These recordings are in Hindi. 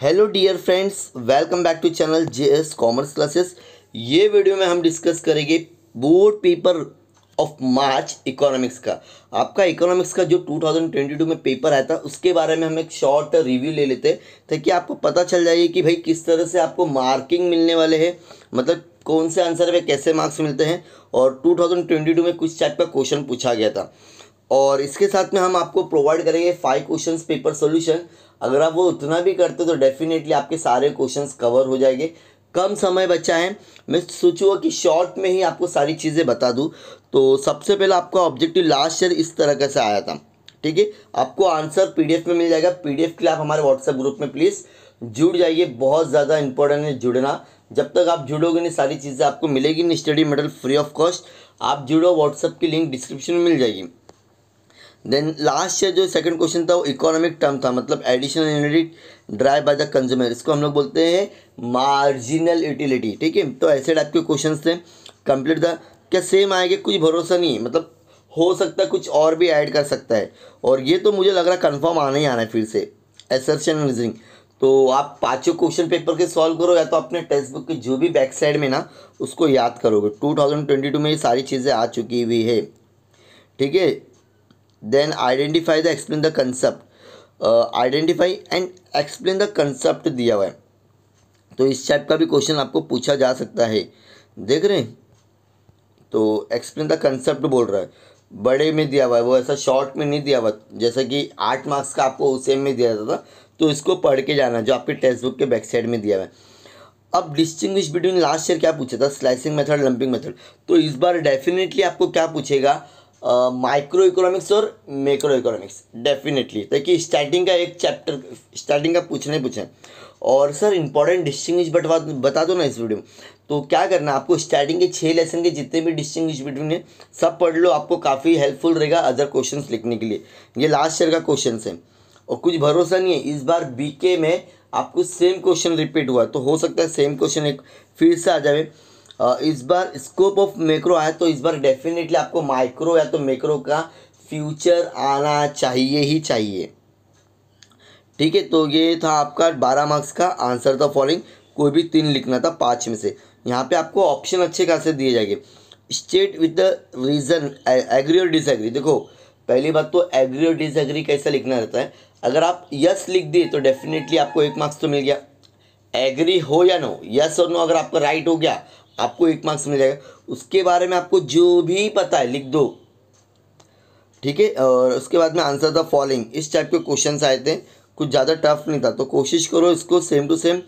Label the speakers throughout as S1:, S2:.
S1: hello dear friends welcome back to channel J S commerce classes ये वीडियो में हम डिस्कस करेंगे board paper of March economics का आपका इकोनॉमिक्स का जो 2022 में पेपर आया था उसके बारे में हम एक शॉर्ट रिव्यू ले लेते हैं ताकि आपको पता चल जाए कि भाई किस तरह से आपको मार्किंग मिलने वाले हैं मतलब कौन से आंसर में कैसे मार्क्स मिलते हैं और टू में कुछ टाइप का क्वेश्चन पूछा गया था और इसके साथ में हम आपको प्रोवाइड करेंगे फाइव क्वेश्चन पेपर सोल्यूशन अगर आप वो उतना भी करते तो डेफिनेटली आपके सारे क्वेश्चन कवर हो जाएंगे कम समय बचा है मैं सोचूंगा कि शॉर्ट में ही आपको सारी चीज़ें बता दूँ तो सबसे पहले आपका ऑब्जेक्टिव लास्ट ईयर इस तरह से आया था ठीक है आपको आंसर पीडीएफ में मिल जाएगा पीडीएफ के लिए आप हमारे व्हाट्सएप ग्रुप में प्लीज़ जुड़ जाइए बहुत ज़्यादा इंपॉर्टेंट है जुड़ना जब तक आप जुड़ोगे नहीं सारी चीज़ें आपको मिलेगी नहीं study material free of cost आप जुड़ो व्हाट्सएप की लिंक डिस्क्रिप्शन में मिल जाएगी देन लास्ट ईयर जो सेकंड क्वेश्चन था वो इकोनॉमिक टर्म था मतलब additional unit drive by the consumer इसको हम लोग बोलते हैं मार्जिनल यूटिलिटी ठीक है तो ऐसे टाइप के क्वेश्चन थे कंप्लीट था क्या सेम आएंगे कुछ भरोसा नहीं है मतलब हो सकता है कुछ और भी ऐड कर सकता है और ये तो मुझे लग रहा है कन्फर्म आना ही आना है फिर से एसर्शन रीजनिंग तो आप पाँचों क्वेश्चन पेपर के सॉल्व करो या तो अपने टेक्स्ट बुक के जो भी बैक साइड में ना उसको याद करोगे 2022 में ये सारी चीज़ें आ चुकी हुई है ठीक है then identify the explain the concept identify and explain the concept दिया हुआ है तो इस टाइप का भी क्वेश्चन आपको पूछा जा सकता है देख रहे हैं तो एक्सप्लेन द कंसेप्ट बोल रहा है बड़े में दिया हुआ है वो ऐसा शॉर्ट में नहीं दिया हुआ जैसा कि आठ मार्क्स का आपको सेम में दिया जाता था तो इसको पढ़ के जाना जो आपके टेक्स्ट बुक के बैक साइड में दिया हुआ है अब डिस्टिंग्विश बिटवीन लास्ट ईयर क्या पूछा था स्लाइसिंग मेथड लंपिंग मेथड तो इस बार डेफिनेटली आपको क्या पूछेगा माइक्रो इकोनॉमिक्स और मैक्रो इकोनॉमिक्स डेफिनेटली देखिए स्टार्टिंग का एक चैप्टर स्टार्टिंग का पूछने पूछें और सर इंपॉर्टेंट डिस्टिंग्विश बटवा बता दो ना इस वीडियो में तो क्या करना आपको स्टार्टिंग के छः लेसन के जितने भी डिस्टिंग्विश बिटवीन है सब पढ़ लो आपको काफ़ी हेल्पफुल रहेगा अदर क्वेश्चन लिखने के लिए ये लास्ट ईयर का क्वेश्चन है और कुछ भरोसा नहीं है इस बार बीके में आपको सेम क्वेश्चन रिपीट हुआ तो हो सकता है सेम क्वेश्चन एक फिर से आ जाए इस बार स्कोप ऑफ मैक्रो आया तो इस बार डेफिनेटली आपको माइक्रो या तो मैक्रो का फ्यूचर आना चाहिए ही चाहिए ठीक है तो ये था आपका बारह मार्क्स का आंसर था फॉलोइंग कोई भी तीन लिखना था पाँच में से यहाँ पे आपको ऑप्शन अच्छे खासे दिए जाएंगे state with the reason agree और डिसएग्री देखो पहली बात तो एग्री और डिसएग्री कैसा लिखना रहता है अगर आप यस लिख दिए तो डेफिनेटली आपको एक मार्क्स तो मिल गया एग्री हो या नो यस और नो अगर आपका राइट हो गया आपको एक मार्क्स मिल जाएगा उसके बारे में आपको जो भी पता है लिख दो ठीक है और उसके बाद में आंसर द फॉलोइंग इस टाइप के क्वेश्चन आए थे कुछ ज़्यादा टफ नहीं था तो कोशिश करो इसको सेम टू सेम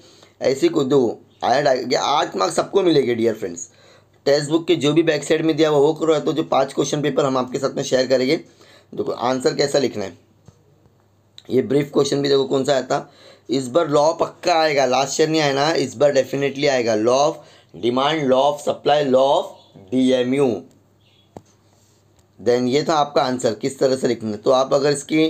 S1: ऐसे को दो आया या आठ मार्क्स सबको मिलेगा डियर फ्रेंड्स टेक्स्ट बुक के जो भी बैक साइड में दिया हुआ वो करो तो जो पाँच क्वेश्चन पेपर हम आपके साथ में शेयर करेंगे देखो आंसर कैसा लिखना है ये ब्रीफ क्वेश्चन भी देखो कौन सा आया था इस बार लॉ पक्का आएगा लास्ट ईयर नहीं आया ना इस बार डेफिनेटली आएगा law of demand law of supply law of DMU then ये था आपका आंसर किस तरह से लिखना तो आप अगर इसकी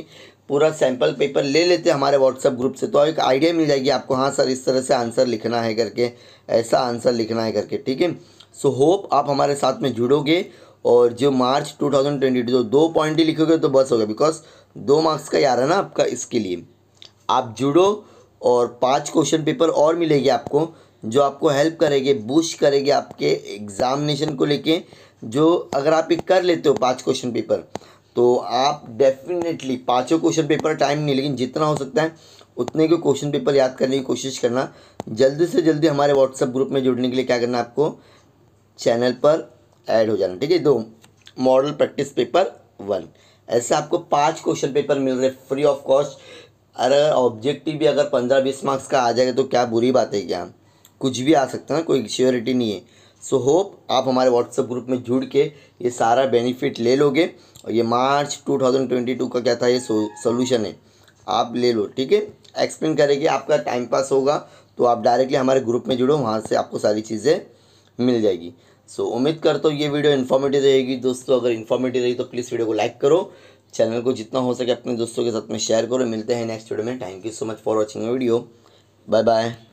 S1: पूरा सैम्पल पेपर ले लेते हमारे व्हाट्सएप ग्रुप से तो एक आइडिया मिल जाएगी आपको हाँ सर इस तरह से आंसर लिखना है करके ऐसा आंसर लिखना है करके ठीक है सो होप आप हमारे साथ में जुड़ोगे और जो मार्च 2022 जो दो पॉइंट ही लिखोगे तो बस होगा बिकॉज दो मार्क्स का यार है ना आपका इसके लिए आप जुड़ो और पाँच क्वेश्चन पेपर और मिलेगी आपको जो आपको हेल्प करेगी बूस्ट करेगी आपके एग्ज़ामिनेशन को लेके जो अगर आप ये कर लेते हो पाँच क्वेश्चन पेपर तो आप डेफिनेटली पाँचों क्वेश्चन पेपर टाइम नहीं लेकिन जितना हो सकता है उतने के क्वेश्चन पेपर याद करने की कोशिश करना जल्दी से जल्दी हमारे व्हाट्सएप ग्रुप में जुड़ने के लिए क्या करना है आपको चैनल पर ऐड हो जाना ठीक है दो मॉडल प्रैक्टिस पेपर वन ऐसे आपको पाँच क्वेश्चन पेपर मिल रहे फ्री ऑफ कॉस्ट अरे ऑब्जेक्टिव भी अगर पंद्रह बीस मार्क्स का आ जाएगा तो क्या बुरी बात है क्या कुछ भी आ सकता है ना कोई श्योरिटी नहीं है सो so, होप आप हमारे व्हाट्सएप ग्रुप में जुड़ के ये सारा बेनिफिट ले लोगे और ये मार्च 2022 का क्या था ये सोल्यूशन है आप ले लो ठीक है एक्सप्लेन करेंगे आपका टाइम पास होगा तो आप डायरेक्टली हमारे ग्रुप में जुड़ो वहाँ से आपको सारी चीज़ें मिल जाएगी सो so, उम्मीद करता हूँ ये वीडियो इन्फॉर्मेटिव रहेगी दोस्तों अगर इन्फॉर्मेटिव रही तो प्लीज़ वीडियो को लाइक करो चैनल को जितना हो सके अपने दोस्तों के साथ में शेयर करो मिलते हैं नेक्स्ट वीडियो में thank you so much for watching video bye bye